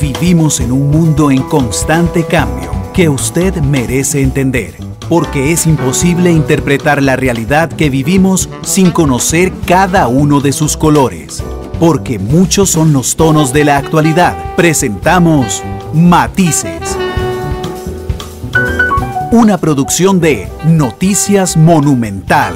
Vivimos en un mundo en constante cambio que usted merece entender, porque es imposible interpretar la realidad que vivimos sin conocer cada uno de sus colores. Porque muchos son los tonos de la actualidad, presentamos Matices. Una producción de Noticias Monumental.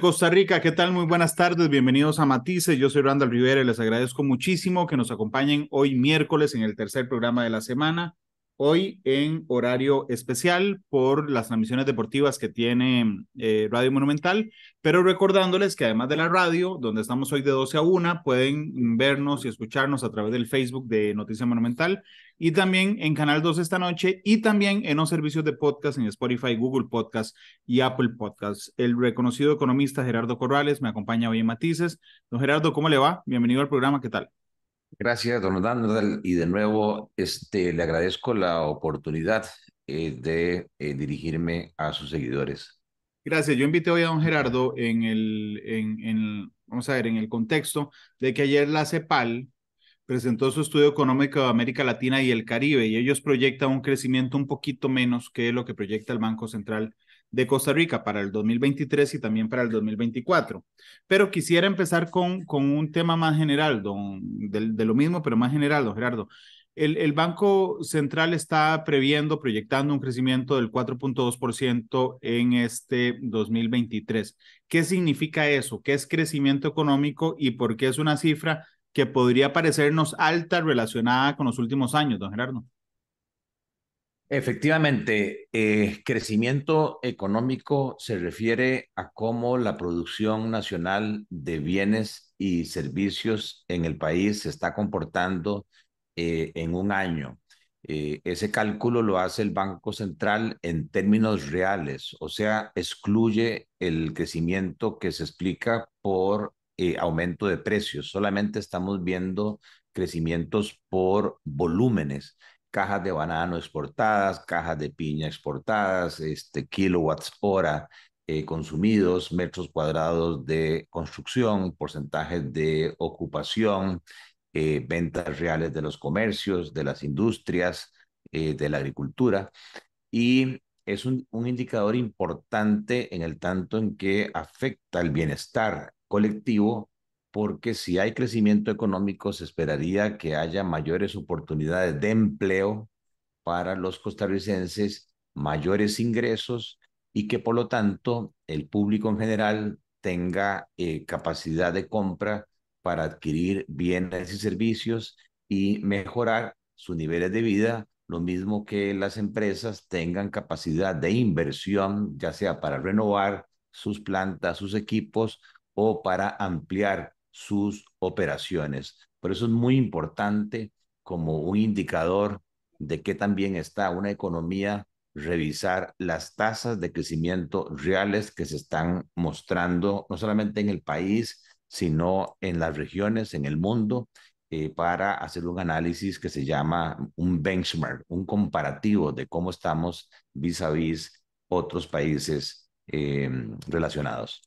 Costa Rica, ¿qué tal? Muy buenas tardes, bienvenidos a Matices. Yo soy Randall Rivera y les agradezco muchísimo que nos acompañen hoy miércoles en el tercer programa de la semana hoy en horario especial por las transmisiones deportivas que tiene eh, Radio Monumental, pero recordándoles que además de la radio, donde estamos hoy de 12 a 1, pueden mm, vernos y escucharnos a través del Facebook de Noticia Monumental y también en Canal 2 esta noche y también en los servicios de podcast en Spotify, Google Podcast y Apple Podcast. El reconocido economista Gerardo Corrales me acompaña hoy en Matices. Don Gerardo, ¿cómo le va? Bienvenido al programa, ¿qué tal? Gracias, don Donald. Y de nuevo, este, le agradezco la oportunidad eh, de eh, dirigirme a sus seguidores. Gracias. Yo invité hoy a don Gerardo en el, en, vamos a ver, en el contexto de que ayer la CEPAL presentó su estudio económico de América Latina y el Caribe y ellos proyectan un crecimiento un poquito menos que lo que proyecta el Banco Central de Costa Rica para el 2023 y también para el 2024. Pero quisiera empezar con, con un tema más general, don, de, de lo mismo, pero más general, don Gerardo. El, el, Banco Central está previendo, proyectando un crecimiento del 4.2% en este 2023. ¿Qué significa eso? ¿Qué es crecimiento económico y por qué es una cifra que podría parecernos alta relacionada con los últimos años, don Gerardo? Efectivamente, eh, crecimiento económico se refiere a cómo la producción nacional de bienes y servicios en el país se está comportando eh, en un año. Eh, ese cálculo lo hace el Banco Central en términos reales, o sea, excluye el crecimiento que se explica por aumento de precios. Solamente estamos viendo crecimientos por volúmenes cajas de banano exportadas, cajas de piña exportadas, este, kilowatts hora eh, consumidos, metros cuadrados de construcción, porcentajes de ocupación, eh, ventas reales de los comercios, de las industrias, eh, de la agricultura. Y es un, un indicador importante en el tanto en que afecta el bienestar colectivo porque si hay crecimiento económico se esperaría que haya mayores oportunidades de empleo para los costarricenses, mayores ingresos y que por lo tanto el público en general tenga eh, capacidad de compra para adquirir bienes y servicios y mejorar sus niveles de vida, lo mismo que las empresas tengan capacidad de inversión, ya sea para renovar sus plantas, sus equipos o para ampliar sus operaciones. Por eso es muy importante como un indicador de que también está una economía revisar las tasas de crecimiento reales que se están mostrando, no solamente en el país, sino en las regiones, en el mundo, eh, para hacer un análisis que se llama un benchmark, un comparativo de cómo estamos vis a vis otros países eh, relacionados.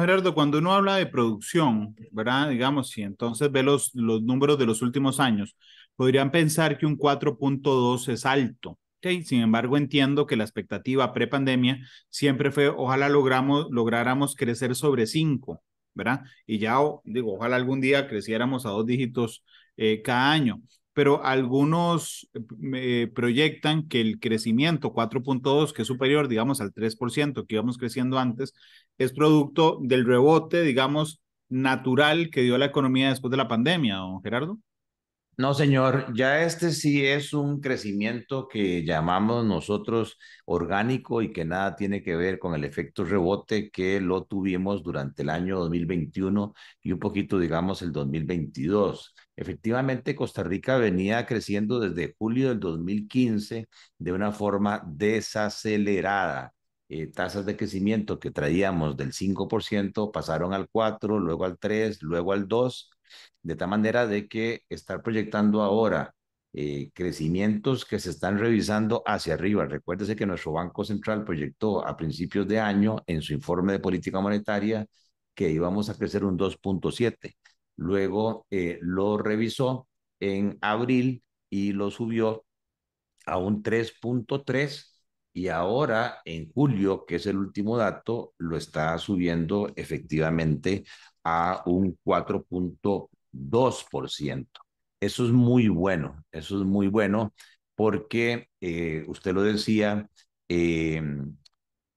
Gerardo, cuando uno habla de producción, ¿verdad? Digamos, si entonces ve los, los números de los últimos años, podrían pensar que un 4.2 es alto. ¿ok? Sin embargo, entiendo que la expectativa prepandemia siempre fue, ojalá logramos, lográramos crecer sobre 5, ¿verdad? Y ya, digo, ojalá algún día creciéramos a dos dígitos eh, cada año. Pero algunos eh, eh, proyectan que el crecimiento 4.2, que es superior, digamos, al 3% que íbamos creciendo antes, es producto del rebote, digamos, natural que dio la economía después de la pandemia, don Gerardo? No, señor, ya este sí es un crecimiento que llamamos nosotros orgánico y que nada tiene que ver con el efecto rebote que lo tuvimos durante el año 2021 y un poquito, digamos, el 2022. Efectivamente, Costa Rica venía creciendo desde julio del 2015 de una forma desacelerada eh, tasas de crecimiento que traíamos del 5% pasaron al 4%, luego al 3%, luego al 2%, de tal manera de que estar proyectando ahora eh, crecimientos que se están revisando hacia arriba. Recuérdese que nuestro Banco Central proyectó a principios de año en su informe de política monetaria que íbamos a crecer un 2.7. Luego eh, lo revisó en abril y lo subió a un 3.3 y ahora en julio, que es el último dato, lo está subiendo efectivamente a un 4.2%. Eso es muy bueno, eso es muy bueno porque eh, usted lo decía, eh,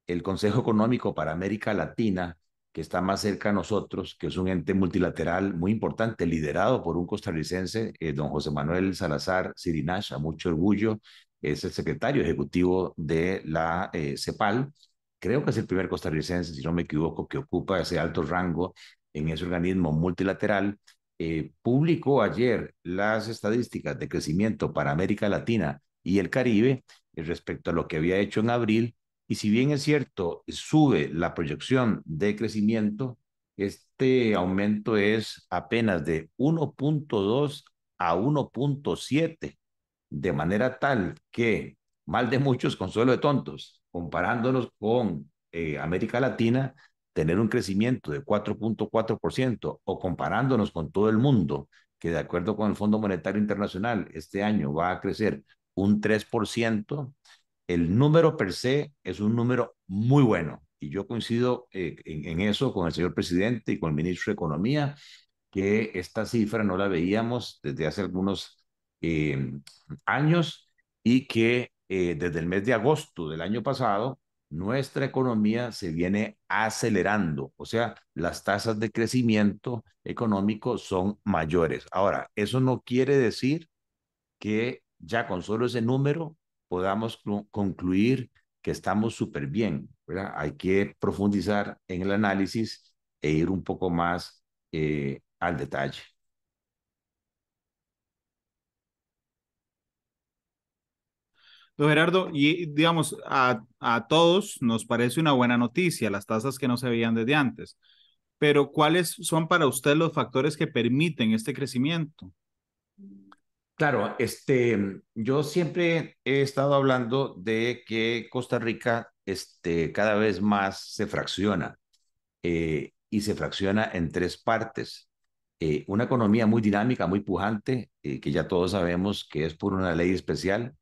el Consejo Económico para América Latina, que está más cerca a nosotros, que es un ente multilateral muy importante, liderado por un costarricense, eh, don José Manuel Salazar Sirinash, a mucho orgullo, es el secretario ejecutivo de la eh, CEPAL. Creo que es el primer costarricense, si no me equivoco, que ocupa ese alto rango en ese organismo multilateral. Eh, publicó ayer las estadísticas de crecimiento para América Latina y el Caribe eh, respecto a lo que había hecho en abril. Y si bien es cierto, sube la proyección de crecimiento, este aumento es apenas de 1.2 a 1.7 de manera tal que mal de muchos, consuelo de tontos, comparándonos con eh, América Latina, tener un crecimiento de 4.4% o comparándonos con todo el mundo, que de acuerdo con el Fondo Monetario Internacional este año va a crecer un 3%, el número per se es un número muy bueno. Y yo coincido eh, en, en eso con el señor presidente y con el ministro de Economía, que esta cifra no la veíamos desde hace algunos Em, años y que eh, desde el mes de agosto del año pasado, nuestra economía se viene acelerando, o sea, las tasas de crecimiento económico son mayores. Ahora, eso no quiere decir que ya con solo ese número podamos concluir que estamos súper bien, ¿verdad? Hay que profundizar en el análisis e ir un poco más eh, al detalle. Gerardo, y digamos, a, todos nos parece una buena noticia las tasas que no se veían desde antes, pero ¿cuáles son para usted los factores que permiten este crecimiento? Claro, este, yo siempre he estado hablando de que Costa Rica este, cada vez más se fracciona eh, y se fracciona en tres partes. Eh, una economía muy dinámica, muy pujante, eh, que ya todos sabemos que es por una ley especial,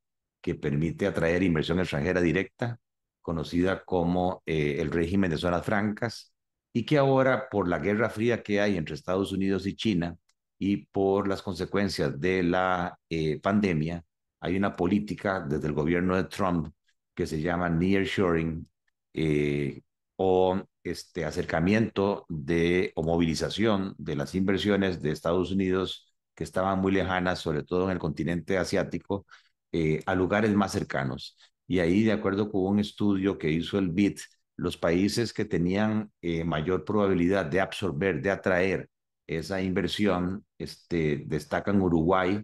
que permite atraer inversión extranjera directa, conocida como eh, el régimen de zonas francas, y que ahora por la guerra fría que hay entre Estados Unidos y China y por las consecuencias de la eh, pandemia, hay una política desde el gobierno de Trump que se llama nearshoring eh, o este acercamiento de o movilización de las inversiones de Estados Unidos que estaban muy lejanas, sobre todo en el continente asiático, eh, a lugares más cercanos. Y ahí, de acuerdo con un estudio que hizo el BIT, los países que tenían eh, mayor probabilidad de absorber, de atraer esa inversión, este, destacan Uruguay,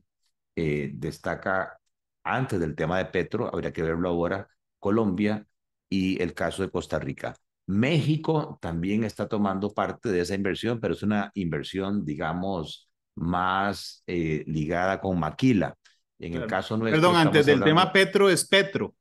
eh, destaca antes del tema de Petro, habría que verlo ahora, Colombia y el caso de Costa Rica. México también está tomando parte de esa inversión, pero es una inversión, digamos, más ligada con maquila, en el caso nuestro. Perdón, antes del tema Petro es Petro.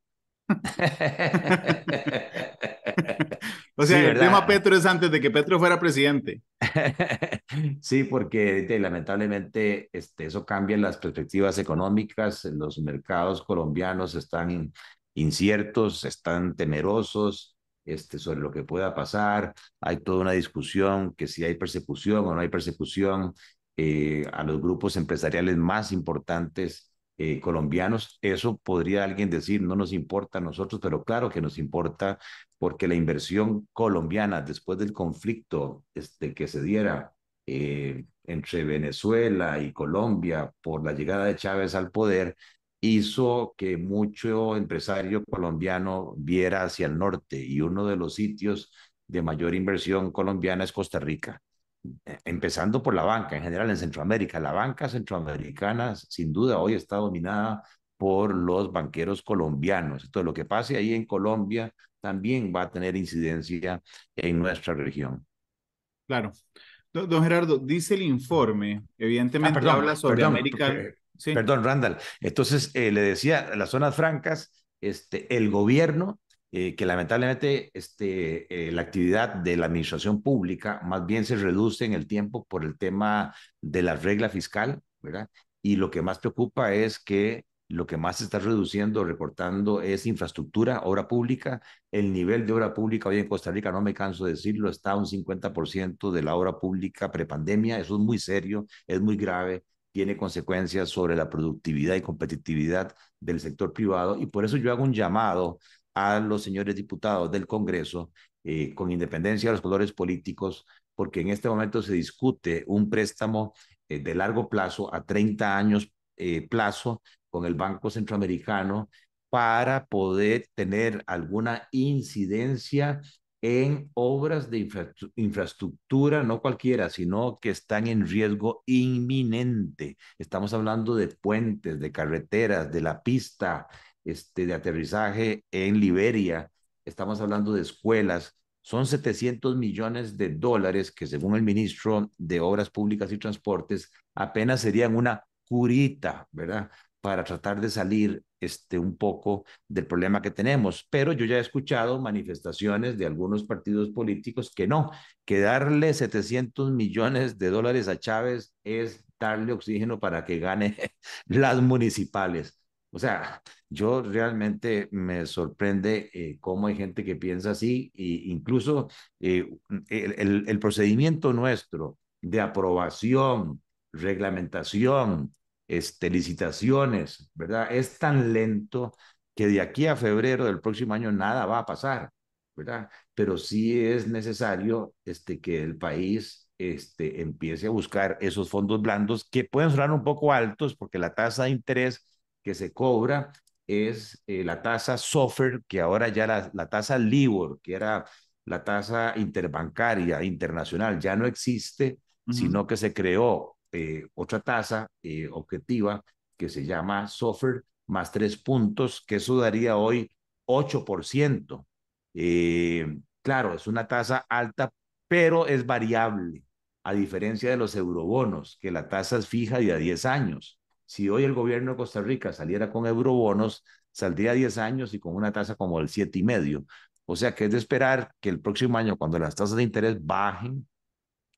o sea, el tema Petro es antes de que Petro fuera presidente. sí, porque lamentablemente este, eso cambia las perspectivas económicas, los mercados colombianos están inciertos, están temerosos este, sobre lo que pueda pasar, hay toda una discusión que si hay persecución o no hay persecución eh, a los grupos empresariales más importantes eh, colombianos, eso podría alguien decir, no nos importa a nosotros, pero claro que nos importa porque la inversión colombiana después del conflicto este, que se diera eh, entre Venezuela y Colombia por la llegada de Chávez al poder, hizo que mucho empresario colombiano viera hacia el norte y uno de los sitios de mayor inversión colombiana es Costa Rica. Eh, empezando por la banca en general en Centroamérica. La banca centroamericana sin duda hoy está dominada por los banqueros colombianos. Entonces, lo que pase ahí en Colombia también va a tener incidencia en nuestra región. Claro. Don Gerardo, dice el informe, ah, evidentemente habla sobre América. Perdón, Randall. Entonces, eh, le decía, las zonas francas, este, el gobierno eh, que lamentablemente este, eh, la actividad de la administración pública más bien se reduce en el tiempo por el tema de la regla fiscal, ¿verdad? Y lo que más preocupa es que lo que más se está reduciendo, recortando, es infraestructura, obra pública. El nivel de obra pública hoy en Costa Rica, no me canso de decirlo, está a un 50% de la obra pública prepandemia. Eso es muy serio, es muy grave, tiene consecuencias sobre la productividad y competitividad del sector privado. Y por eso yo hago un llamado a los señores diputados del Congreso, eh, con independencia de los colores políticos, porque en este momento se discute un préstamo eh, de largo plazo a 30 años eh, plazo con el Banco Centroamericano para poder tener alguna incidencia en obras de infraestructura, no cualquiera, sino que están en riesgo inminente. Estamos hablando de puentes, de carreteras, de la pista, este, de aterrizaje en Liberia, estamos hablando de escuelas, son 700 millones de dólares que según el ministro de Obras Públicas y Transportes apenas serían una curita, ¿verdad? Para tratar de salir este, un poco del problema que tenemos. Pero yo ya he escuchado manifestaciones de algunos partidos políticos que no, que darle 700 millones de dólares a Chávez es darle oxígeno para que gane las municipales. O sea, yo realmente me sorprende eh, cómo hay gente que piensa así e incluso eh, el, el, procedimiento nuestro de aprobación, reglamentación, este, licitaciones, ¿verdad? Es tan lento que de aquí a febrero del próximo año nada va a pasar, ¿verdad? Pero sí es necesario este, que el país este, empiece a buscar esos fondos blandos que pueden sonar un poco altos porque la tasa de interés que se cobra es eh, la tasa SOFR, que ahora ya la, tasa LIBOR, que era la tasa interbancaria internacional, ya no existe, sino que se creó eh, otra tasa eh, objetiva que se llama SOFR más tres puntos, que eso daría hoy 8%. claro, es una tasa alta, pero es variable, a diferencia de los eurobonos, que la tasa es fija y a 10 años si hoy el gobierno de Costa Rica saliera con eurobonos, saldría diez 10 años y con una tasa como del medio, O sea que es de esperar que el próximo año, cuando las tasas de interés bajen,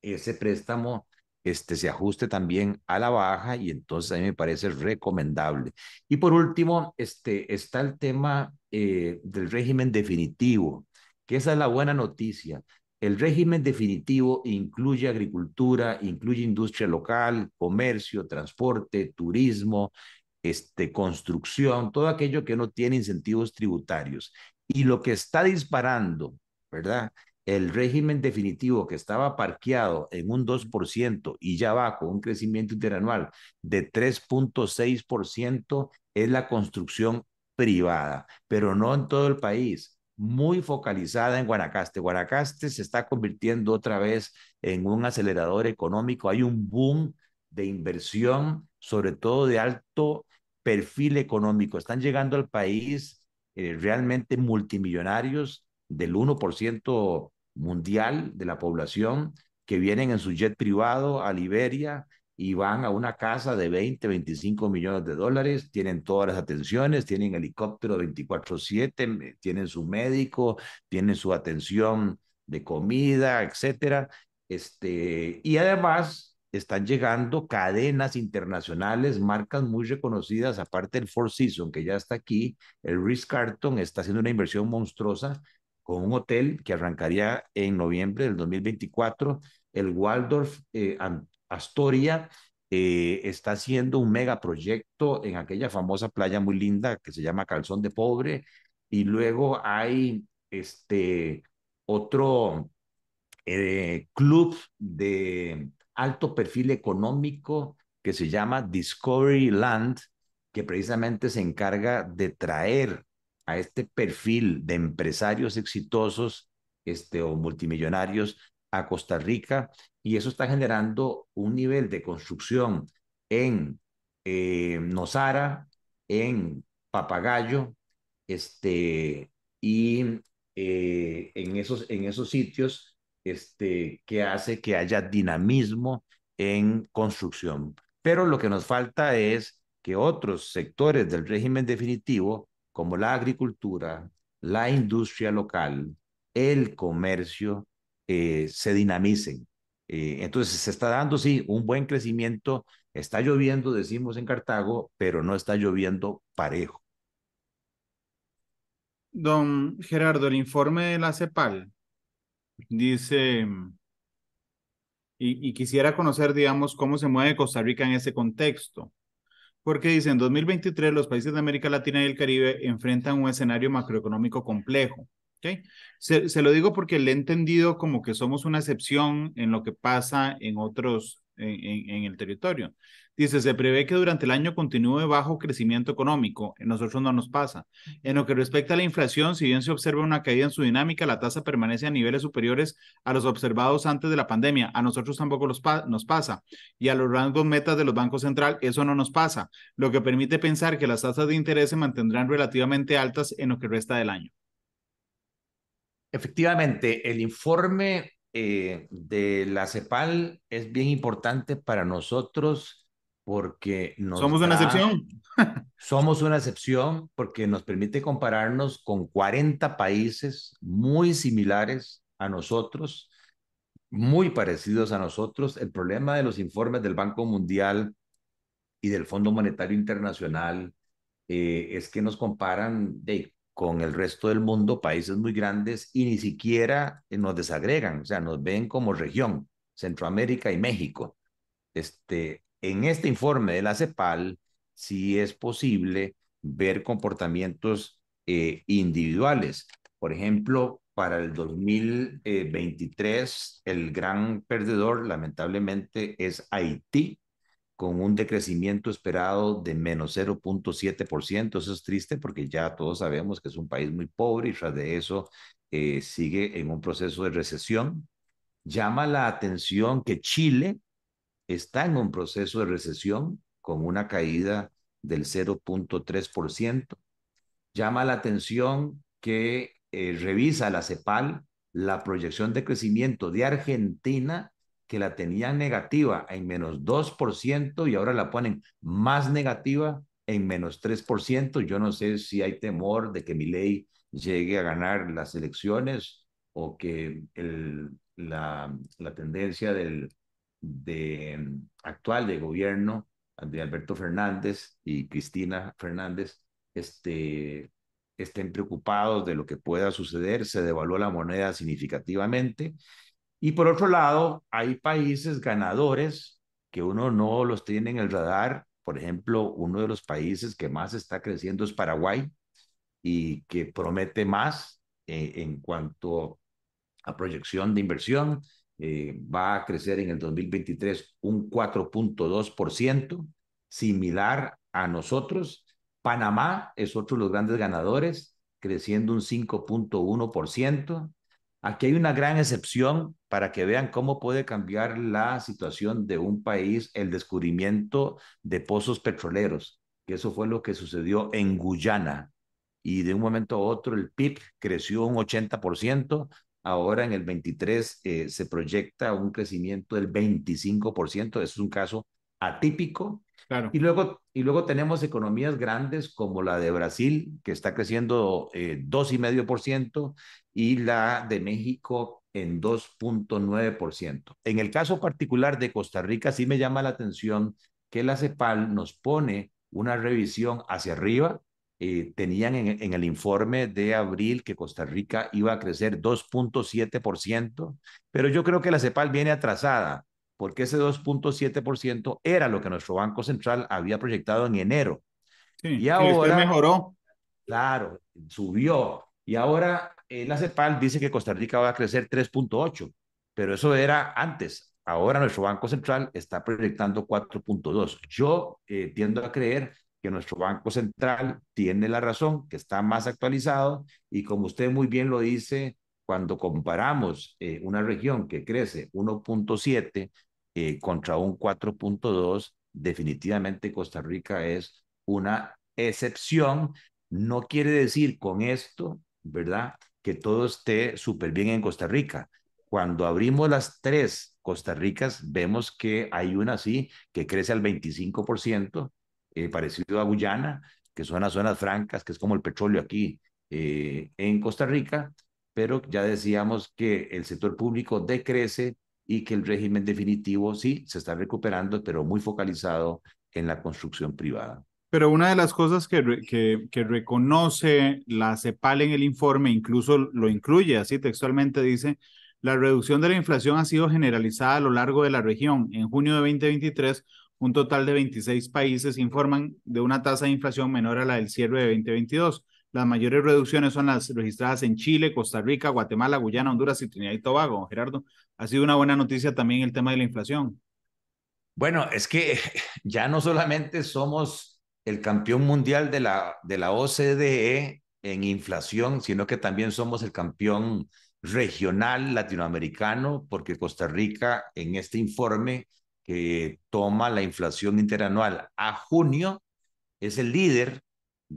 ese préstamo este, se ajuste también a la baja y entonces a mí me parece recomendable. Y por último, este, está el tema eh, del régimen definitivo, que esa es la buena noticia. El régimen definitivo incluye agricultura, incluye industria local, comercio, transporte, turismo, este, construcción, todo aquello que no tiene incentivos tributarios. Y lo que está disparando, ¿verdad? El régimen definitivo que estaba parqueado en un 2% y ya va con un crecimiento interanual de 3.6% es la construcción privada, pero no en todo el país muy focalizada en Guanacaste. Guanacaste se está convirtiendo otra vez en un acelerador económico. Hay un boom de inversión, sobre todo de alto perfil económico. Están llegando al país eh, realmente multimillonarios del 1% mundial de la población que vienen en su jet privado a Liberia, y van a una casa de 20, 25 millones de dólares, tienen todas las atenciones, tienen helicóptero 24/7, tienen su médico, tienen su atención de comida, etcétera. Este, y además están llegando cadenas internacionales, marcas muy reconocidas, aparte del Four Seasons, que ya está aquí, el Ritz Carton está haciendo una inversión monstruosa con un hotel que arrancaría en noviembre del 2024, el Waldorf eh, Astoria eh, está haciendo un megaproyecto en aquella famosa playa muy linda que se llama Calzón de Pobre, y luego hay este otro eh, club de alto perfil económico que se llama Discovery Land, que precisamente se encarga de traer a este perfil de empresarios exitosos este, o multimillonarios a Costa Rica y eso está generando un nivel de construcción en eh, Nosara, en Papagayo, este, y eh, en, esos, en esos sitios este, que hace que haya dinamismo en construcción. Pero lo que nos falta es que otros sectores del régimen definitivo, como la agricultura, la industria local, el comercio, eh, se dinamicen eh, entonces se está dando, sí, un buen crecimiento. Está lloviendo, decimos en Cartago, pero no está lloviendo parejo. Don Gerardo, el informe de la CEPAL dice, y, y, quisiera conocer, digamos, cómo se mueve Costa Rica en ese contexto. Porque dice, en 2023 los países de América Latina y el Caribe enfrentan un escenario macroeconómico complejo se, lo digo porque le he entendido como que somos una excepción en lo que pasa en otros, en, el territorio. Dice, se prevé que durante el año continúe bajo crecimiento económico. En nosotros no nos pasa. En lo que respecta a la inflación, si bien se observa una caída en su dinámica, la tasa permanece a niveles superiores a los observados antes de la pandemia. A nosotros tampoco nos pasa. Y a los rangos metas de los bancos centrales, eso no nos pasa, lo que permite pensar que las tasas de interés se mantendrán relativamente altas en lo que resta del año. Efectivamente, el informe eh, de la CEPAL es bien importante para nosotros porque nos somos una excepción. somos una excepción porque nos permite compararnos con 40 países muy similares a nosotros, muy parecidos a nosotros. El problema de los informes del Banco Mundial y del Fondo Monetario Internacional eh, es que nos comparan de con el resto del mundo, países muy grandes, y ni siquiera eh, nos desagregan, o sea, nos ven como región, Centroamérica y México. Este, en este informe de la CEPAL, sí es posible ver comportamientos eh, individuales. Por ejemplo, para el 2023, eh, el gran perdedor, lamentablemente, es Haití, con un decrecimiento esperado de menos 0.7%. Eso es triste porque ya todos sabemos que es un país muy pobre y tras de eso eh, sigue en un proceso de recesión. Llama la atención que Chile está en un proceso de recesión con una caída del 0.3%. Llama la atención que eh, revisa la CEPAL la proyección de crecimiento de Argentina que la tenían negativa en menos 2% y ahora la ponen más negativa en menos 3%. Yo no sé si hay temor de que mi ley llegue a ganar las elecciones o que el, la, la, tendencia del, de, actual de gobierno de Alberto Fernández y Cristina Fernández este, estén preocupados de lo que pueda suceder. Se devaluó la moneda significativamente y por otro lado, hay países ganadores que uno no los tiene en el radar. Por ejemplo, uno de los países que más está creciendo es Paraguay y que promete más eh, en cuanto a proyección de inversión. Eh, va a crecer en el 2023 un 4.2%, similar a nosotros. Panamá es otro de los grandes ganadores, creciendo un 5.1%. Aquí hay una gran excepción para que vean cómo puede cambiar la situación de un país el descubrimiento de pozos petroleros, que eso fue lo que sucedió en Guyana. Y de un momento a otro el PIB creció un 80%, ahora en el 23 eh, se proyecta un crecimiento del 25%, es un caso atípico y, luego, y luego tenemos economías grandes como la de Brasil, que está creciendo eh, 2,5%, y la de México en 2,9%. En el caso particular de Costa Rica, sí me llama la atención que la CEPAL nos pone una revisión hacia arriba. Eh, tenían en, en el informe de abril que Costa Rica iba a crecer 2.7%, pero yo creo que la CEPAL viene atrasada porque ese 2.7% era lo que nuestro Banco Central había proyectado en enero. Sí, y ahora mejoró. Claro, subió. Y ahora eh, la CEPAL dice que Costa Rica va a crecer 3.8, pero eso era antes. Ahora nuestro Banco Central está proyectando 4.2. Yo eh, tiendo a creer que nuestro Banco Central tiene la razón, que está más actualizado y como usted muy bien lo dice, cuando comparamos eh, una región que crece 1.7 eh, contra un 4.2, definitivamente Costa Rica es una excepción. No quiere decir con esto, ¿verdad? Que todo esté súper bien en Costa Rica. Cuando abrimos las tres Costa Ricas, vemos que hay una sí que crece al 25%, eh, parecido a Guyana, que son las zonas francas, que es como el petróleo aquí eh, en Costa Rica, pero ya decíamos que el sector público decrece y que el régimen definitivo sí se está recuperando, pero muy focalizado en la construcción privada. Pero una de las cosas que, que, reconoce la CEPAL en el informe, incluso lo incluye, así textualmente dice, la reducción de la inflación ha sido generalizada a lo largo de la región. En junio de 2023, un total de 26 países informan de una tasa de inflación menor a la del cierre de 2022. Las mayores reducciones son las registradas en Chile, Costa Rica, Guatemala, Guyana, Honduras y Trinidad y Tobago. Gerardo, ha sido una buena noticia también el tema de la inflación. Bueno, es que ya no solamente somos el campeón mundial de la, de la OCDE en inflación, sino que también somos el campeón regional latinoamericano, porque Costa Rica en este informe que toma la inflación interanual a junio es el líder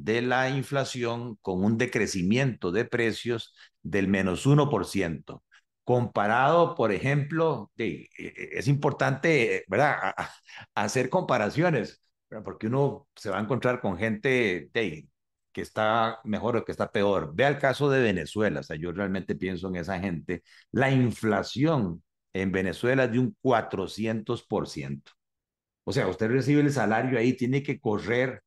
de la inflación con un decrecimiento de precios del menos 1%. Comparado, por ejemplo, e, e, es importante, ¿verdad?, hacer comparaciones, porque uno se va a encontrar con gente que está mejor o que está peor. Vea el caso de Venezuela, o sea, yo realmente pienso en esa gente. La inflación en Venezuela es de un 400%. O sea, usted recibe el salario ahí, tiene que correr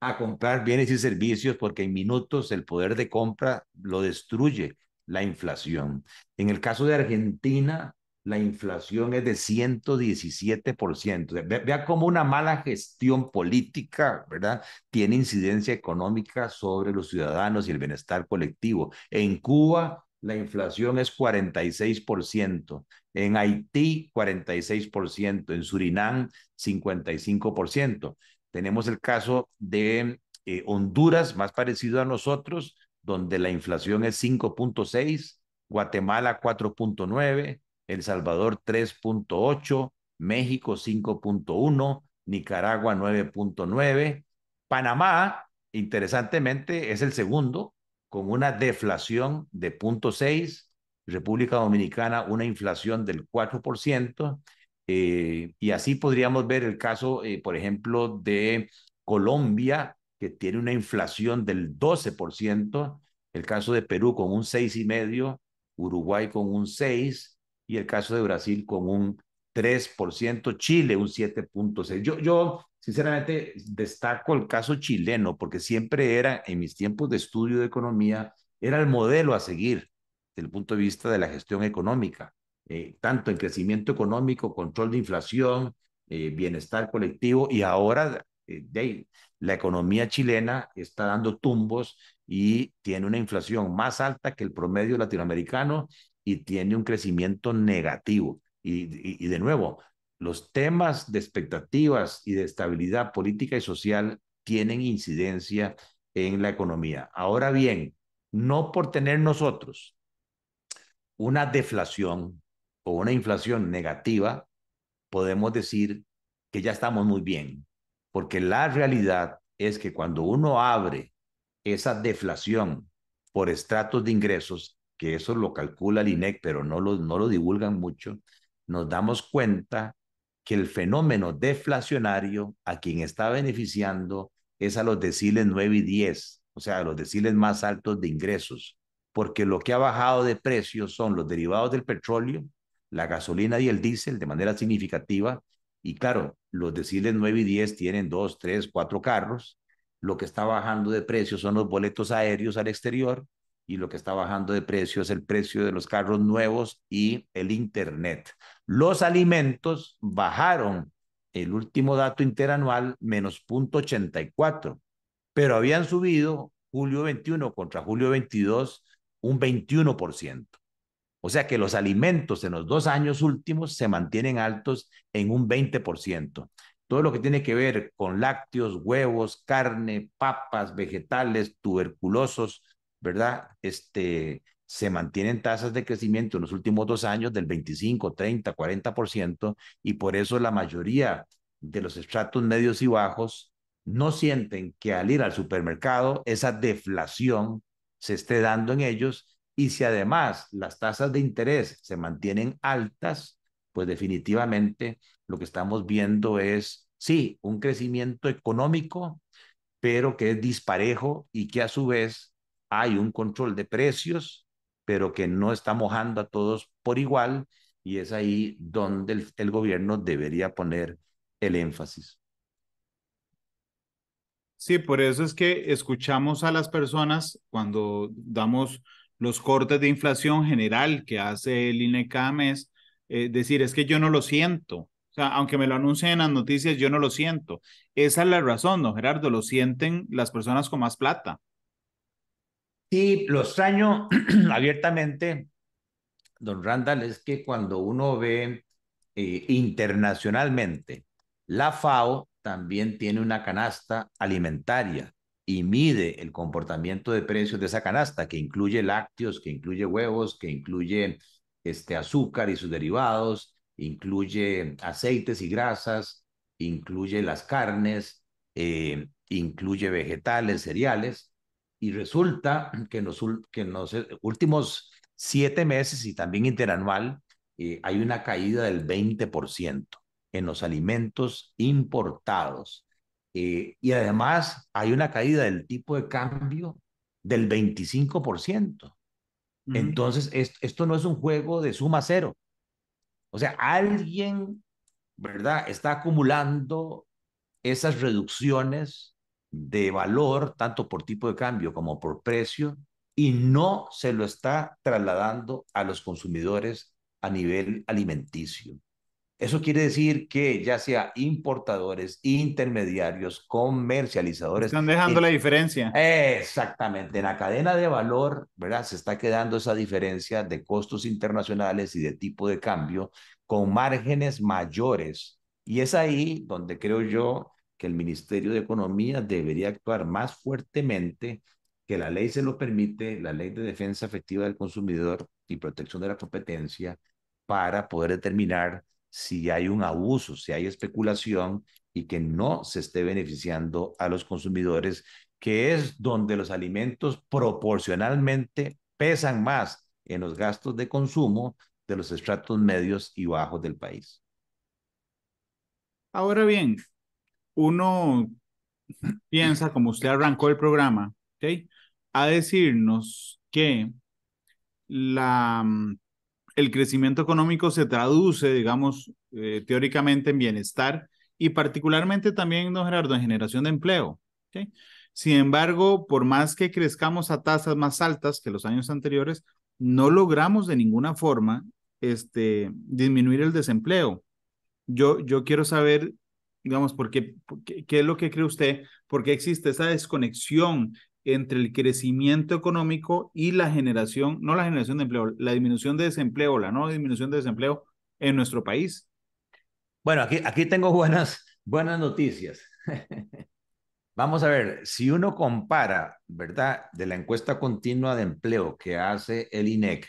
a comprar bienes y servicios porque en minutos el poder de compra lo destruye la inflación. En el caso de Argentina, la inflación es de 117%. vea cómo una mala gestión política, ¿verdad? Tiene incidencia económica sobre los ciudadanos y el bienestar colectivo. En Cuba, la inflación es 46%, en Haití 46%, en Surinam 55%. Tenemos el caso de eh, Honduras, más parecido a nosotros, donde la inflación es 5.6, Guatemala 4.9, El Salvador 3.8, México 5.1, Nicaragua 9.9, Panamá, interesantemente, es el segundo con una deflación de 0.6, República Dominicana una inflación del 4%, eh, y así podríamos ver el caso, eh, por ejemplo, de Colombia, que tiene una inflación del 12%, el caso de Perú con un 6,5%, Uruguay con un 6% y el caso de Brasil con un 3%, Chile un 7.6%. Yo, yo sinceramente destaco el caso chileno porque siempre era, en mis tiempos de estudio de economía, era el modelo a seguir desde el punto de vista de la gestión económica. Eh, tanto en crecimiento económico, control de inflación, eh, bienestar colectivo y ahora eh, la economía chilena está dando tumbos y tiene una inflación más alta que el promedio latinoamericano y tiene un crecimiento negativo. y de nuevo, los temas de expectativas y de estabilidad política y social tienen incidencia en la economía. Ahora bien, no por tener nosotros una deflación, o una inflación negativa, podemos decir que ya estamos muy bien, porque la realidad es que cuando uno abre esa deflación por estratos de ingresos, que eso lo calcula el INEC, pero no lo, no lo divulgan mucho, nos damos cuenta que el fenómeno deflacionario a quien está beneficiando es a los deciles 9 y 10, o sea, a los deciles más altos de ingresos, porque lo que ha bajado de precios son los derivados del petróleo, la gasolina y el diésel de manera significativa. Y claro, los deciles 9 y 10 tienen 2, 3, 4 carros. Lo que está bajando de precio son los boletos aéreos al exterior y lo que está bajando de precio es el precio de los carros nuevos y el Internet. Los alimentos bajaron el último dato interanual menos 0.84, pero habían subido julio 21 contra julio 22 un 21%. O sea que los alimentos en los dos años últimos se mantienen altos en un 20%. Todo lo que tiene que ver con lácteos, huevos, carne, papas, vegetales, tuberculosos, ¿verdad? Este, se mantienen tasas de crecimiento en los últimos dos años del 25, 30, 40%, y por eso la mayoría de los estratos medios y bajos no sienten que al ir al supermercado esa deflación se esté dando en ellos y si además las tasas de interés se mantienen altas, pues definitivamente lo que estamos viendo es, sí, un crecimiento económico, pero que es disparejo y que a su vez hay un control de precios, pero que no está mojando a todos por igual. Y es ahí donde el, gobierno debería poner el énfasis. Sí, por eso es que escuchamos a las personas cuando damos los cortes de inflación general que hace el INECAM es eh, decir, es que yo no lo siento. O sea, aunque me lo anuncien en las noticias, yo no lo siento. Esa es la razón, don Gerardo, lo sienten las personas con más plata. Sí, lo extraño abiertamente, don Randall, es que cuando uno ve eh, internacionalmente, la FAO también tiene una canasta alimentaria y mide el comportamiento de precios de esa canasta, que incluye lácteos, que incluye huevos, que incluye este azúcar y sus derivados, incluye aceites y grasas, incluye las carnes, eh, incluye vegetales, cereales, y resulta que en los, últimos siete meses y también interanual eh, hay una caída del 20% en los alimentos importados eh, y además hay una caída del tipo de cambio del 25%. Entonces, esto, esto no es un juego de suma cero. O sea, alguien, ¿verdad? Está acumulando esas reducciones de valor, tanto por tipo de cambio como por precio, y no se lo está trasladando a los consumidores a nivel alimenticio. Eso quiere decir que ya sea importadores, intermediarios, comercializadores. Están dejando la diferencia. Exactamente. En la cadena de valor, ¿verdad? Se está quedando esa diferencia de costos internacionales y de tipo de cambio con márgenes mayores. Y es ahí donde creo yo que el Ministerio de Economía debería actuar más fuertemente, que la ley se lo permite, la ley de defensa efectiva del consumidor y protección de la competencia, para poder determinar si hay un abuso, si hay especulación y que no se esté beneficiando a los consumidores, que es donde los alimentos proporcionalmente pesan más en los gastos de consumo de los estratos medios y bajos del país. Ahora bien, uno piensa, como usted arrancó el programa, a decirnos que la mm, el crecimiento económico se traduce, digamos, eh, teóricamente en bienestar y particularmente también, no Gerardo, en generación de empleo. Sin embargo, por más que crezcamos a tasas más altas que los años anteriores, no logramos de ninguna forma este, disminuir el desempleo. Yo, yo quiero saber, digamos, por qué, qué, qué, es lo que cree usted, por qué existe esa desconexión entre el crecimiento económico y la generación, no la generación de empleo, la disminución de desempleo, la no disminución de desempleo en nuestro país. Bueno, aquí, aquí tengo buenas, buenas noticias. Vamos a ver, si uno compara, ¿verdad?, de la encuesta continua de empleo que hace el INEC,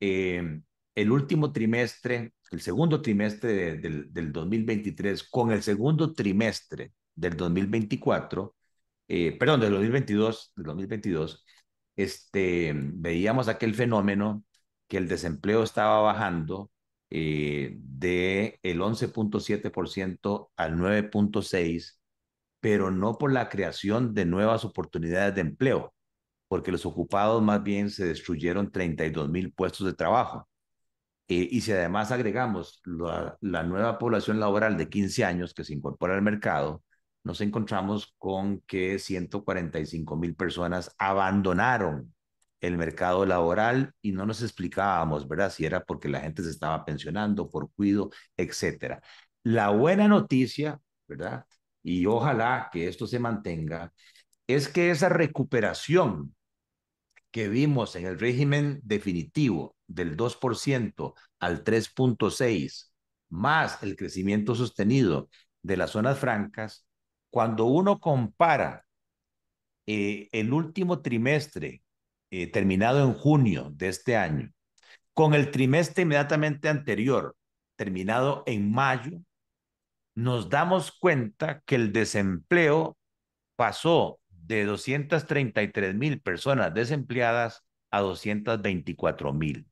eh, el último trimestre, el segundo trimestre del 2023 con el segundo trimestre del 2024, eh, perdón, del 2022, del 2022, este, veíamos aquel fenómeno que el desempleo estaba bajando eh, de el 11.7% al 9.6%, pero no por la creación de nuevas oportunidades de empleo, porque los ocupados más bien se destruyeron 32 mil puestos de trabajo. Eh, y si además agregamos la, la, nueva población laboral de 15 años que se incorpora al mercado, nos encontramos con que 145 mil personas abandonaron el mercado laboral y no nos explicábamos, ¿verdad? Si era porque la gente se estaba pensionando, por cuido, etcétera. La buena noticia, ¿verdad? Y ojalá que esto se mantenga, es que esa recuperación que vimos en el régimen definitivo del 2% al 3.6, más el crecimiento sostenido de las zonas francas, cuando uno compara eh, el último trimestre eh, terminado en junio de este año con el trimestre inmediatamente anterior terminado en mayo, nos damos cuenta que el desempleo pasó de 233 mil personas desempleadas a 224 mil.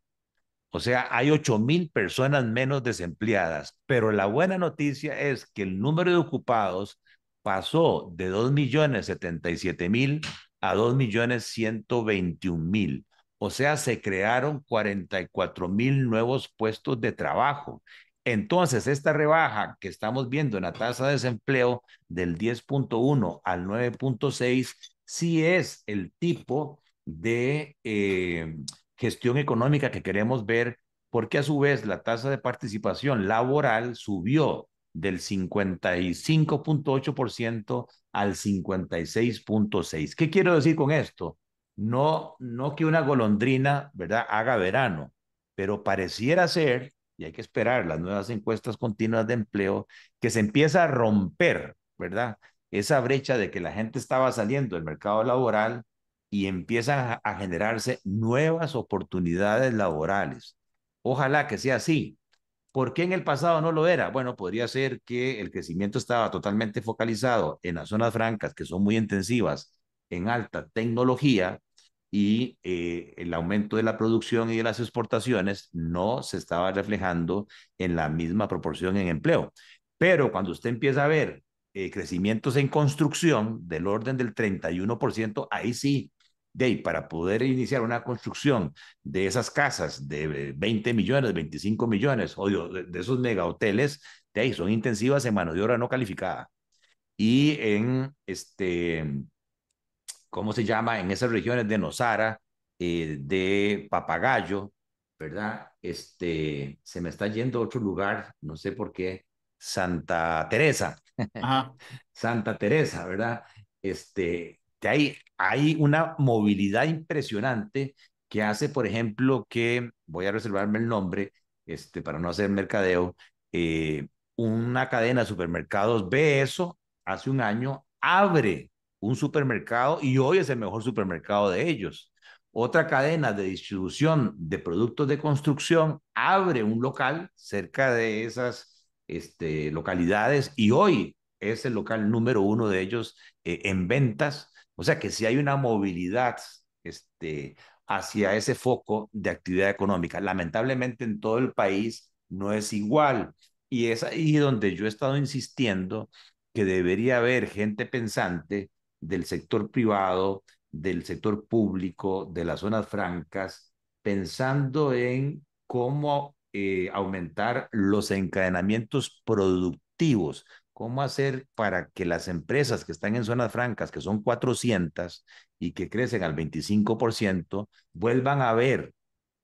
O sea, hay 8 mil personas menos desempleadas, pero la buena noticia es que el número de ocupados pasó de 2.077.000 a 2.121.000. O sea, se crearon 44.000 nuevos puestos de trabajo. Entonces, esta rebaja que estamos viendo en la tasa de desempleo del 10.1 al 9.6 sí es el tipo de eh, gestión económica que queremos ver, porque a su vez la tasa de participación laboral subió del 55.8% al 56.6%. ¿Qué quiero decir con esto? No, no que una golondrina, ¿verdad?, haga verano, pero pareciera ser, y hay que esperar las nuevas encuestas continuas de empleo, que se empieza a romper, ¿verdad?, esa brecha de que la gente estaba saliendo del mercado laboral y empiezan a generarse nuevas oportunidades laborales. Ojalá que sea así, ¿Por qué en el pasado no lo era? Bueno, podría ser que el crecimiento estaba totalmente focalizado en las zonas francas, que son muy intensivas en alta tecnología, y eh, el aumento de la producción y de las exportaciones no se estaba reflejando en la misma proporción en empleo. Pero cuando usted empieza a ver eh, crecimientos en construcción del orden del 31%, ahí sí de ahí, para poder iniciar una construcción de esas casas de 20 eh, millones, 25 millones, odio de, esos mega hoteles, de ahí son intensivas en mano de obra no calificada. Y en, este, ¿cómo se llama? En esas regiones de Nosara, eh, de Papagayo, ¿verdad? Este, se me está yendo a otro lugar, no sé por qué, Santa Teresa. Ajá. Santa Teresa, ¿verdad? Este, hay, una movilidad impresionante que hace, por ejemplo, que, voy a reservarme el nombre, este, para no hacer mercadeo, eh, una cadena de supermercados ve eso hace un año, abre un supermercado y hoy es el mejor supermercado de ellos. Otra cadena de distribución de productos de construcción abre un local cerca de esas este, localidades y hoy es el local número uno de ellos eh, en ventas. O sea que si hay una movilidad este, hacia ese foco de actividad económica. Lamentablemente en todo el país no es igual. Y es ahí donde yo he estado insistiendo que debería haber gente pensante del sector privado, del sector público, de las zonas francas, pensando en cómo eh, aumentar los encadenamientos productivos, ¿Cómo hacer para que las empresas que están en zonas francas, que son 400 y que crecen al 25%, vuelvan a ver,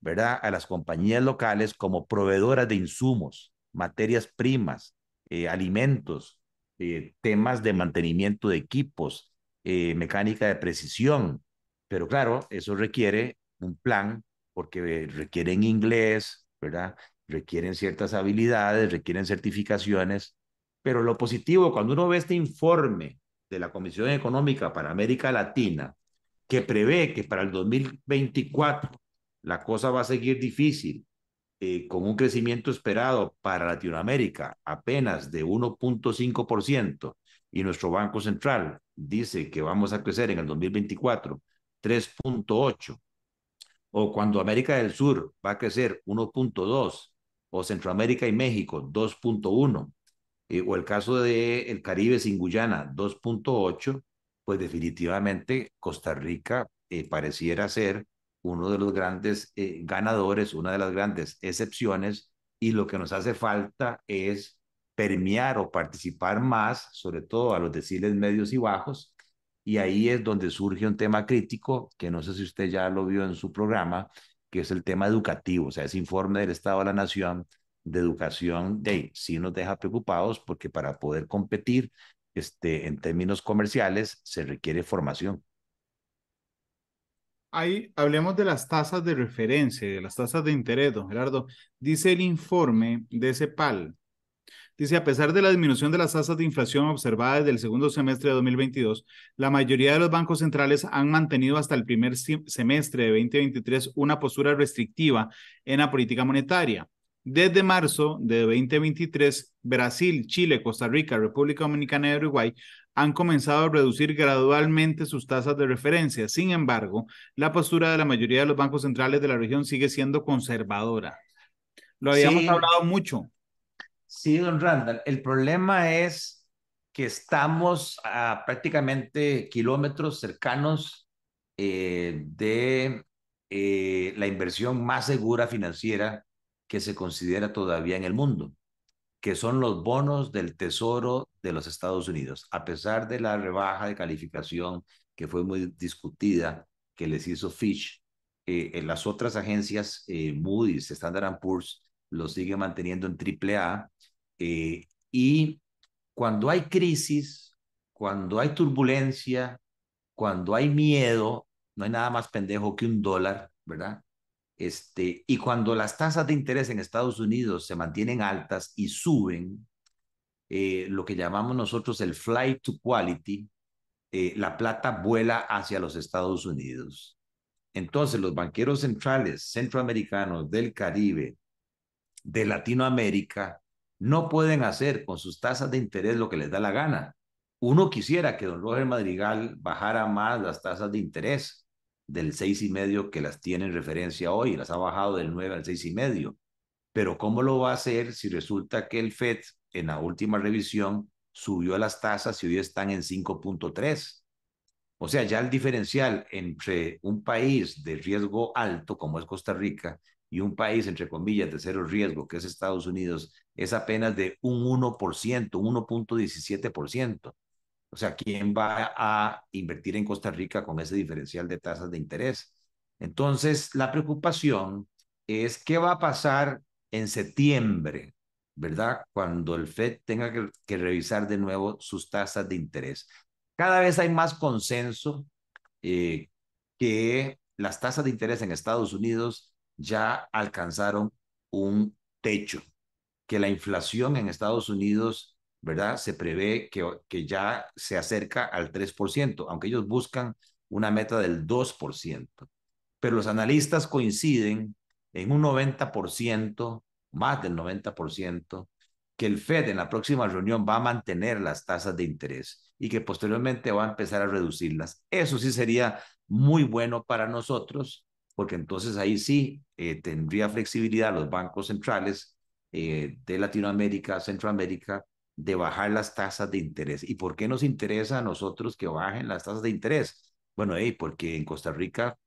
¿verdad?, a las compañías locales como proveedoras de insumos, materias primas, eh, alimentos, eh, temas de mantenimiento de equipos, eh, mecánica de precisión. Pero claro, eso requiere un plan porque requieren inglés, ¿verdad? Requieren ciertas habilidades, requieren certificaciones pero lo positivo, cuando uno ve este informe de la Comisión Económica para América Latina, que prevé que para el 2024 la cosa va a seguir difícil, eh, con un crecimiento esperado para Latinoamérica apenas de 1.5%, y nuestro Banco Central dice que vamos a crecer en el 2024 3.8%, o cuando América del Sur va a crecer 1.2%, o Centroamérica y México 2.1%, eh, o el caso del el Caribe sin Guyana, 2.8, pues definitivamente Costa Rica eh, pareciera ser uno de los grandes eh, ganadores, una de las grandes excepciones, y lo que nos hace falta es permear o participar más, sobre todo a los deciles medios y bajos, y ahí es donde surge un tema crítico, que no sé si usted ya lo vio en su programa, que es el tema educativo, o sea, ese informe del Estado de la Nación de educación, de sí nos deja preocupados porque para poder competir este, en términos comerciales se requiere formación. Ahí hablemos de las tasas de referencia, de las tasas de interés, don Gerardo. Dice el informe de CEPAL, Dice, a pesar de la disminución de las tasas de inflación observadas desde el segundo semestre de 2022, la mayoría de los bancos centrales han mantenido hasta el primer semestre de 2023 una postura restrictiva en la política monetaria. Desde marzo de 2023, Brasil, Chile, Costa Rica, República Dominicana y Uruguay han comenzado a reducir gradualmente sus tasas de referencia. Sin embargo, la postura de la mayoría de los bancos centrales de la región sigue siendo conservadora. Lo habíamos hablado mucho. Sí, don Randall, el problema es que estamos a prácticamente kilómetros cercanos eh, de eh, la inversión más segura financiera que se considera todavía en el mundo, que son los bonos del Tesoro de los Estados Unidos. A pesar de la rebaja de calificación que fue muy discutida, que les hizo Fitch, eh, las otras agencias, eh, Moody's, Standard Poor's, los sigue manteniendo en triple A. Eh, y cuando hay crisis, cuando hay turbulencia, cuando hay miedo, no hay nada más pendejo que un dólar, ¿verdad? Este, y cuando las tasas de interés en Estados Unidos se mantienen altas y suben, eh, lo que llamamos nosotros el flight to quality, eh, la plata vuela hacia los Estados Unidos. Entonces, los banqueros centrales centroamericanos, del Caribe, de Latinoamérica, no pueden hacer con sus tasas de interés lo que les da la gana. Uno quisiera que don Roger Madrigal bajara más las tasas de interés, del y medio que las tiene en referencia hoy, las ha bajado del 9 al y medio. Pero ¿cómo lo va a hacer si resulta que el FED en la última revisión subió las tasas y hoy están en 5.3? O sea, ya el diferencial entre un país de riesgo alto como es Costa Rica y un país, entre comillas, de cero riesgo, que es Estados Unidos, es apenas de un 1%, 1.17%. O sea, ¿quién va a invertir en Costa Rica con ese diferencial de tasas de interés? Entonces, la preocupación es qué va a pasar en septiembre, ¿verdad? Cuando el FED tenga que, revisar de nuevo sus tasas de interés. Cada vez hay más consenso eh, que las tasas de interés en Estados Unidos ya alcanzaron un techo, que la inflación en Estados Unidos ¿verdad? Se prevé que, que ya se acerca al 3%, aunque ellos buscan una meta del 2%. Pero los analistas coinciden en un 90%, más del 90%, que el Fed en la próxima reunión va a mantener las tasas de interés y que posteriormente va a empezar a reducirlas. Eso sí sería muy bueno para nosotros, porque entonces ahí sí eh, tendría flexibilidad los bancos centrales eh, de Latinoamérica, Centroamérica, de bajar las tasas de interés. ¿Y por qué nos interesa a nosotros que bajen las tasas de interés? Bueno, porque en Costa Rica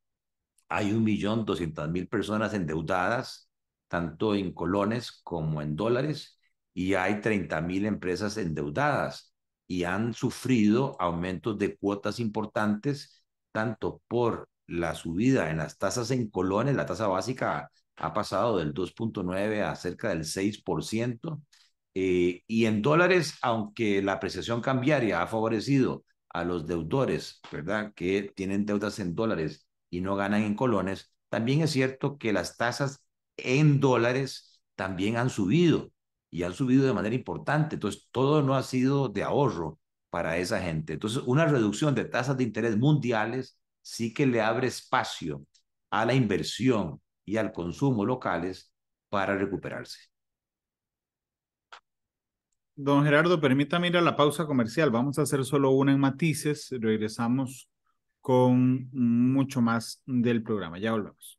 hay 1.200.000 personas endeudadas, tanto en colones como en dólares, y hay mil empresas endeudadas y han sufrido aumentos de cuotas importantes, tanto por la subida en las tasas en colones, la tasa básica ha pasado del 2.9 a cerca del 6%, eh, y en dólares, aunque la apreciación cambiaria ha favorecido a los deudores, ¿verdad? Que tienen deudas en dólares y no ganan en colones, también es cierto que las tasas en dólares también han subido y han subido de manera importante. Entonces, todo no ha sido de ahorro para esa gente. Entonces, una reducción de tasas de interés mundiales sí que le abre espacio a la inversión y al consumo locales para recuperarse. Don Gerardo, permítame ir a la pausa comercial. Vamos a hacer solo una en matices. Regresamos con mucho más del programa. Ya volvemos.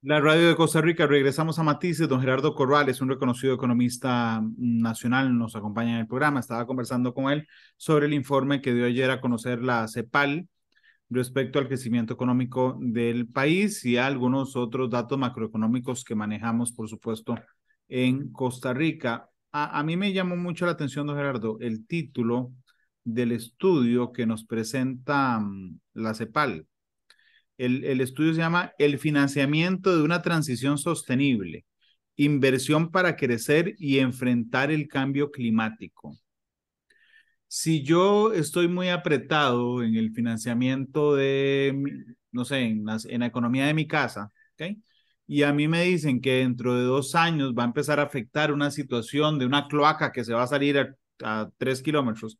La radio de Costa Rica, regresamos a Matices. Don Gerardo Corrales, un reconocido economista mm, nacional, nos acompaña en el programa. Estaba conversando con él sobre el informe que dio ayer a conocer la CEPAL respecto al crecimiento económico del país y algunos otros datos macroeconómicos que manejamos, por supuesto, en Costa Rica. A, a mí me llamó mucho la atención, don Gerardo, el título del estudio que nos presenta mm, la CEPAL el, estudio se llama El financiamiento de una transición sostenible, inversión para crecer y enfrentar el cambio climático. Si yo estoy muy apretado en el financiamiento de, no sé, en la, economía de mi casa, y a mí me dicen que dentro de dos años va a empezar a afectar una situación de una cloaca que se va a salir a tres kilómetros,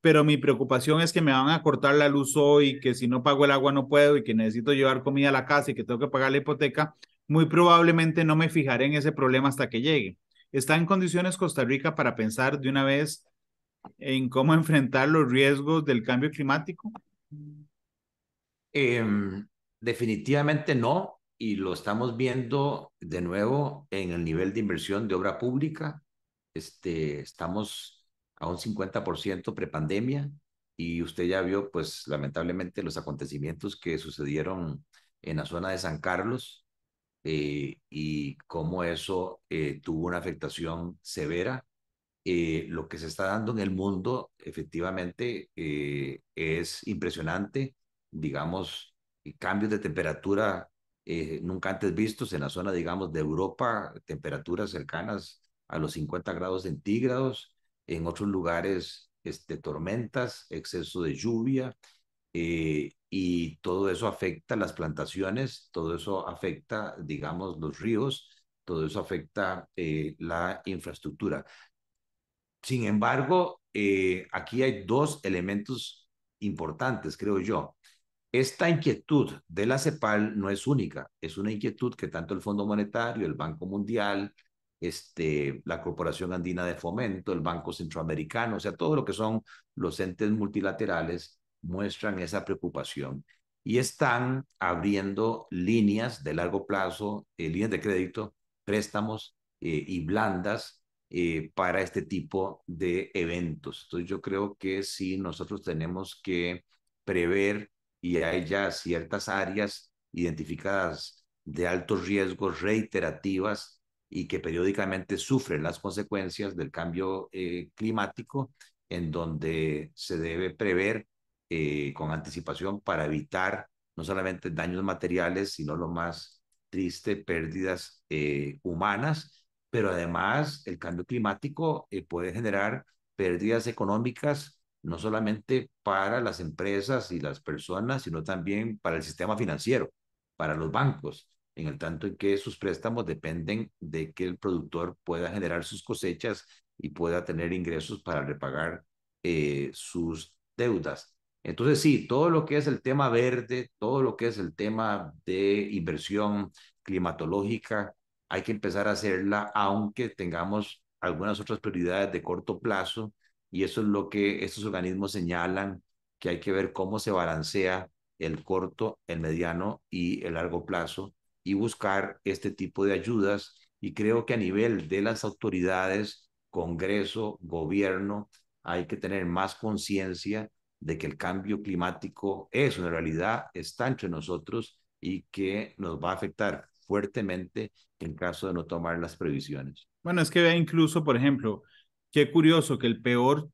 pero mi preocupación es que me van a cortar la luz hoy, que si no pago el agua no puedo y que necesito llevar comida a la casa y que tengo que pagar la hipoteca, muy probablemente no me fijaré en ese problema hasta que llegue. ¿Está en condiciones Costa Rica para pensar de una vez en cómo enfrentar los riesgos del cambio climático? Em, definitivamente no, y lo estamos viendo de nuevo en el nivel de inversión de obra pública. Este, estamos a un 50% prepandemia y usted ya vio, pues lamentablemente, los acontecimientos que sucedieron en la zona de San Carlos eh, y cómo eso eh, tuvo una afectación severa. Eh, lo que se está dando en el mundo efectivamente es impresionante, digamos, cambios de temperatura nunca antes vistos en la zona, digamos, de Europa, temperaturas cercanas a los 50 grados centígrados, en otros lugares este, tormentas, exceso de lluvia, eh, y todo eso afecta las plantaciones, todo eso afecta, digamos, los ríos, todo eso afecta eh, la infraestructura. Sin embargo, eh, aquí hay dos elementos importantes, creo yo. Esta inquietud de la CEPAL no es única, es una inquietud que tanto el Fondo Monetario, el Banco Mundial, este, la Corporación Andina de Fomento, el Banco Centroamericano, o sea, todo lo que son los entes multilaterales muestran esa preocupación y están abriendo líneas de largo plazo, eh, líneas de crédito, préstamos eh, y blandas eh, para este tipo de eventos. Entonces yo creo que sí, nosotros tenemos que prever y hay ya ciertas áreas identificadas de altos riesgos reiterativas y que periódicamente sufren las consecuencias del cambio eh, climático, en donde se debe prever eh, con anticipación para evitar no solamente daños materiales, sino lo más triste, pérdidas eh, humanas, pero además el cambio climático puede generar pérdidas económicas no solamente para las empresas y las personas, sino también para el sistema financiero, para los bancos, en el tanto en que sus préstamos dependen de que el productor pueda generar sus cosechas y pueda tener ingresos para repagar eh, sus deudas. Entonces, sí, todo lo que es el tema verde, todo lo que es el tema de inversión climatológica, hay que empezar a hacerla, aunque tengamos algunas otras prioridades de corto plazo, y eso es lo que estos organismos señalan, que hay que ver cómo se balancea el corto, el mediano y el largo plazo y buscar este tipo de ayudas. Y creo que a nivel de las autoridades, Congreso, gobierno, hay que tener más conciencia de que el cambio climático es una realidad, está entre nosotros y que nos va a afectar fuertemente en caso de no tomar las previsiones. Bueno, es que vea incluso, por ejemplo, qué curioso que el peor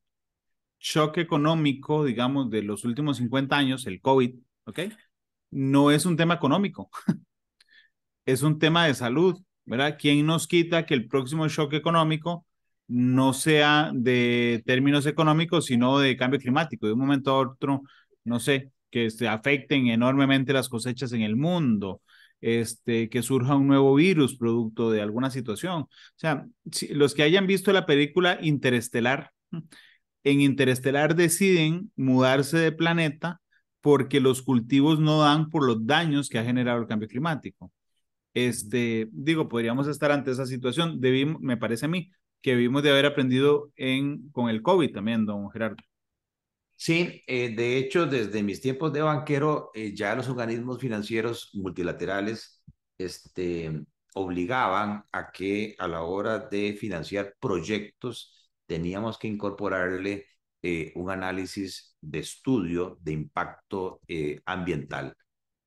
choque económico, digamos, de los últimos 50 años, el COVID, ¿ok? No es un tema económico, es un tema de salud, ¿verdad? ¿Quién nos quita que el próximo shock económico no sea de términos económicos, sino de cambio climático? De un momento a otro, no sé, que este, afecten enormemente las cosechas en el mundo, este, que surja un nuevo virus producto de alguna situación. O sea, los que hayan visto la película Interestelar, en Interestelar deciden mudarse de planeta porque los cultivos no dan por los daños que ha generado el cambio climático. Este, digo, podríamos estar ante esa situación. me parece a mí que debimos de haber aprendido en, con el COVID también, don Gerardo. Sí, eh, de hecho, desde mis tiempos de banquero, eh, ya los organismos financieros multilaterales este, obligaban a que a la hora de financiar proyectos teníamos que incorporarle eh, un análisis de estudio de impacto ambiental.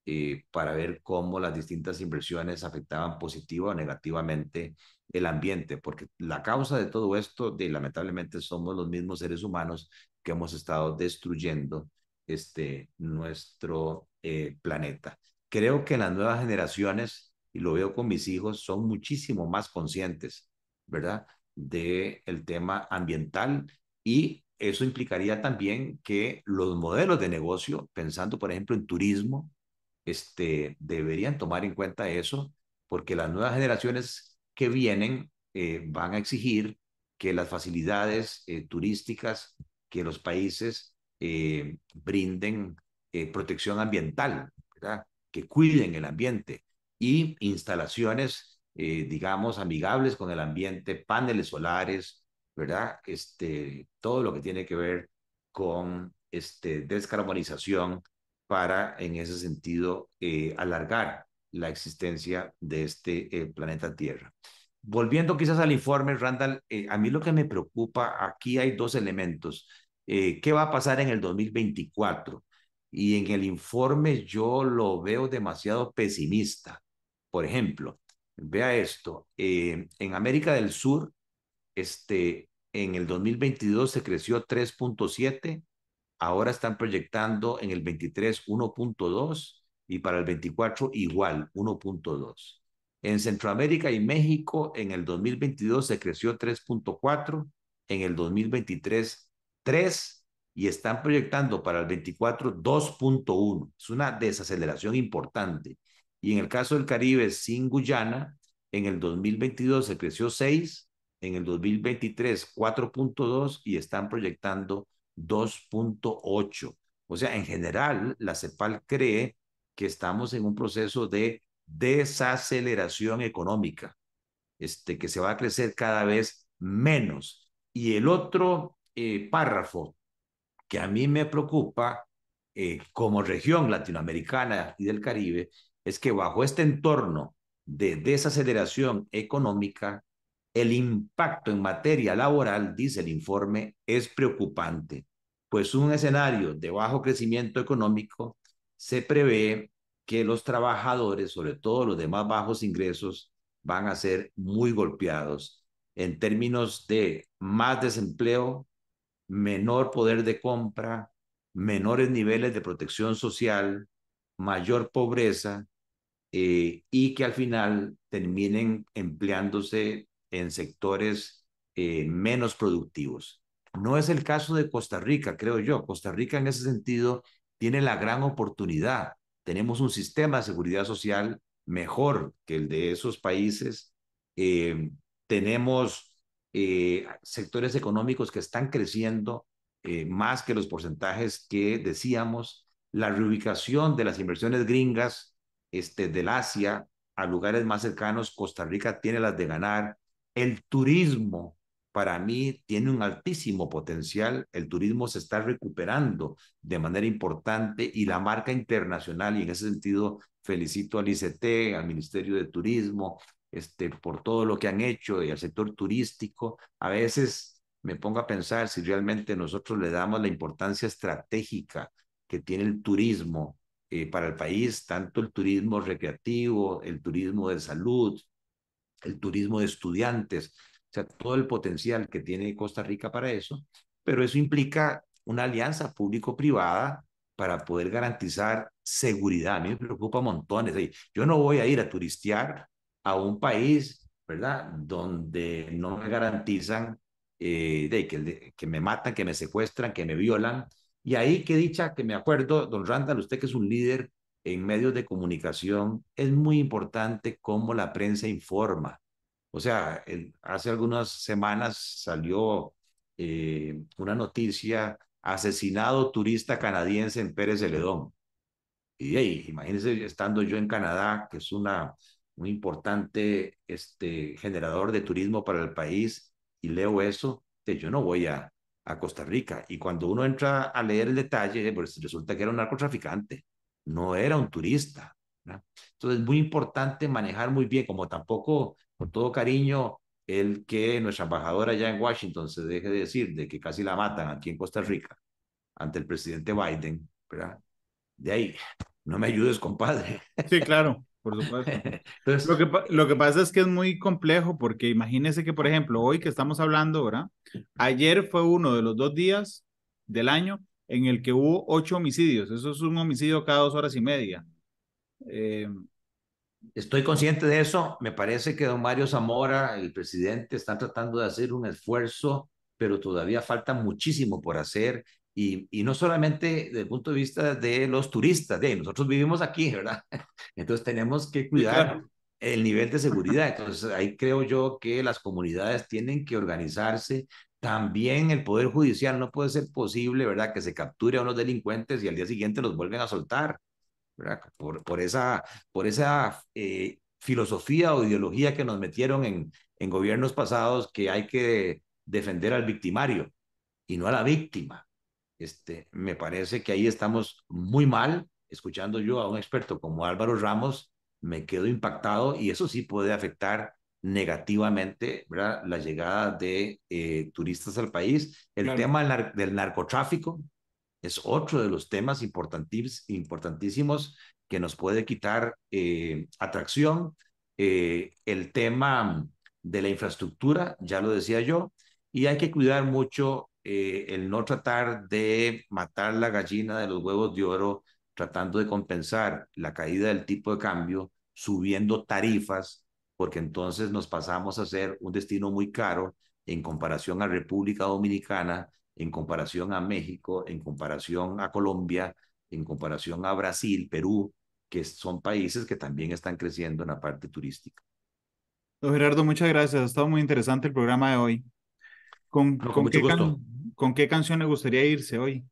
Eh, para ver cómo las distintas inversiones afectaban positiva o negativamente el ambiente, porque la causa de todo esto, lamentablemente, somos los mismos seres humanos que hemos estado destruyendo este, nuestro eh, planeta. Creo que las nuevas generaciones, y lo veo con mis hijos, son muchísimo más conscientes, ¿verdad?, del el tema ambiental y eso implicaría también que los modelos de negocio, pensando por ejemplo en turismo, este, deberían tomar en cuenta eso, porque las nuevas generaciones que vienen eh, van a exigir que las facilidades eh, turísticas que los países eh, brinden protección ambiental, ¿verdad? que cuiden el ambiente y instalaciones, digamos, amigables con el ambiente, paneles solares, ¿verdad? Este, todo lo que tiene que ver con este, descarbonización para, en ese sentido, eh, alargar la existencia de este eh, planeta Tierra. Volviendo quizás al informe, Randall, eh, a mí lo que me preocupa, aquí hay dos elementos. ¿Qué va a pasar en el 2024? Y en el informe yo lo veo demasiado pesimista. Por ejemplo, vea esto, en América del Sur, este, en el 2022 se creció 3.7 ahora están proyectando en el 23 1.2 y para el 24 igual 1.2. En Centroamérica y México en el 2022 se creció 3.4, en el 2023 3 y están proyectando para el 24 2.1. Es una desaceleración importante. Y en el caso del Caribe sin Guyana, en el 2022 se creció 6, en el 2023 4.2 y están proyectando 2.8. O sea, en general, la CEPAL cree que estamos en un proceso de desaceleración económica, este, que se va a crecer cada vez menos. Y el otro eh, párrafo que a mí me preocupa eh, como región latinoamericana y del Caribe es que bajo este entorno de desaceleración económica, el impacto en materia laboral, dice el informe, es preocupante pues un escenario de bajo crecimiento económico, se prevé que los trabajadores, sobre todo los de más bajos ingresos, van a ser muy golpeados en términos de más desempleo, menor poder de compra, menores niveles de protección social, mayor pobreza eh, y que al final terminen empleándose en sectores eh, menos productivos. No es el caso de Costa Rica, creo yo. Costa Rica en ese sentido tiene la gran oportunidad. Tenemos un sistema de seguridad social mejor que el de esos países. Eh, tenemos eh, sectores económicos que están creciendo eh, más que los porcentajes que decíamos. La reubicación de las inversiones gringas este, del Asia a lugares más cercanos, Costa Rica tiene las de ganar. El turismo para mí tiene un altísimo potencial. El turismo se está recuperando de manera importante y la marca internacional, y en ese sentido felicito al ICT, al Ministerio de Turismo, este, por todo lo que han hecho y al sector turístico. A veces me pongo a pensar si realmente nosotros le damos la importancia estratégica que tiene el turismo eh, para el país, tanto el turismo recreativo, el turismo de salud, el turismo de estudiantes o sea, todo el potencial que tiene Costa Rica para eso, pero eso implica una alianza público-privada para poder garantizar seguridad. A mí me preocupa montones. Yo no voy a ir a turistear a un país, ¿verdad?, donde no me garantizan eh, de, que, que me matan, que me secuestran, que me violan. Y ahí que dicha, que me acuerdo, don Randall, usted que es un líder en medios de comunicación, es muy importante cómo la prensa informa. O sea, hace algunas semanas salió eh, una noticia, asesinado turista canadiense en Pérez Zeledón. Y hey, imagínense estando yo en Canadá, que es una, un importante este, generador de turismo para el país, y leo eso, que yo no voy a, a Costa Rica. Y cuando uno entra a leer el detalle, pues resulta que era un narcotraficante, no era un turista. Entonces, es muy importante manejar muy bien, como tampoco, con todo cariño, el que nuestra embajadora allá en Washington se deje de decir de que casi la matan aquí en Costa Rica ante el presidente Biden, ¿verdad? De ahí, no me ayudes, compadre. Sí, claro, por supuesto. Entonces, lo, que, lo que pasa es que es muy complejo porque imagínese que, por ejemplo, hoy que estamos hablando, ¿verdad? Ayer fue uno de los dos días del año en el que hubo ocho homicidios. Eso es un homicidio cada dos horas y media. Eh, estoy consciente de eso. Me parece que don Mario Zamora, el presidente, están tratando de hacer un esfuerzo, pero todavía falta muchísimo por hacer. Y, no solamente desde el punto de vista de los turistas, de nosotros vivimos aquí, ¿verdad? Entonces tenemos que cuidar el nivel de seguridad. Entonces ahí creo yo que las comunidades tienen que organizarse, también el Poder Judicial no puede ser posible, ¿verdad? Que se capture a unos delincuentes y al día siguiente los vuelven a soltar. Por, por esa, por esa eh, filosofía o ideología que nos metieron en, en gobiernos pasados que hay que defender al victimario y no a la víctima. Este, me parece que ahí estamos muy mal. Escuchando yo a un experto como Álvaro Ramos, me quedo impactado y eso sí puede afectar negativamente ¿verdad? la llegada de eh, turistas al país. El tema del, narcotráfico, es otro de los temas importantísimos que nos puede quitar eh, atracción. Eh, el tema de la infraestructura, ya lo decía yo, y hay que cuidar mucho eh, el no tratar de matar la gallina de los huevos de oro, tratando de compensar la caída del tipo de cambio, subiendo tarifas, porque entonces nos pasamos a ser un destino muy caro en comparación a República Dominicana, en comparación a México, en comparación a Colombia, en comparación a Brasil, Perú, que son países que también están creciendo en la parte turística. Don Gerardo, muchas gracias. Ha estado muy interesante el programa de hoy. ¿Con, mucho con, con, qué, canción le gustaría irse hoy?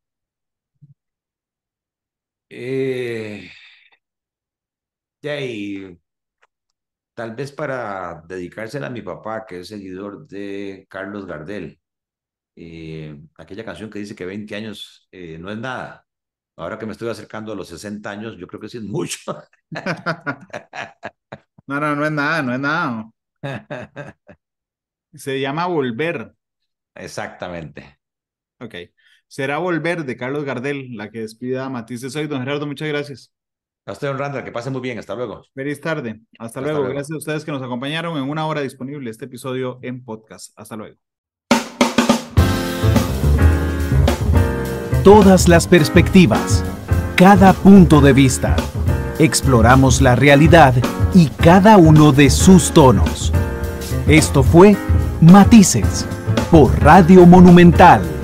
Eh, tal vez para dedicársela a mi papá, que es seguidor de Carlos Gardel. Eh, aquella canción que dice que 20 años eh, no es nada. Ahora que me estoy acercando a los 60 años, yo creo que sí es mucho. no, no, no es nada, no es nada. Se llama Volver. Exactamente. Ok. Será Volver de Carlos Gardel, la que despida a Matices hoy. Don Gerardo, muchas gracias. A usted, don que pasen muy bien. Hasta luego. Feliz tarde. Hasta, luego. Gracias a ustedes que nos acompañaron en una hora disponible este episodio en podcast. Hasta luego. todas las perspectivas, cada punto de vista. Exploramos la realidad y cada uno de sus tonos. Esto fue Matices por Radio Monumental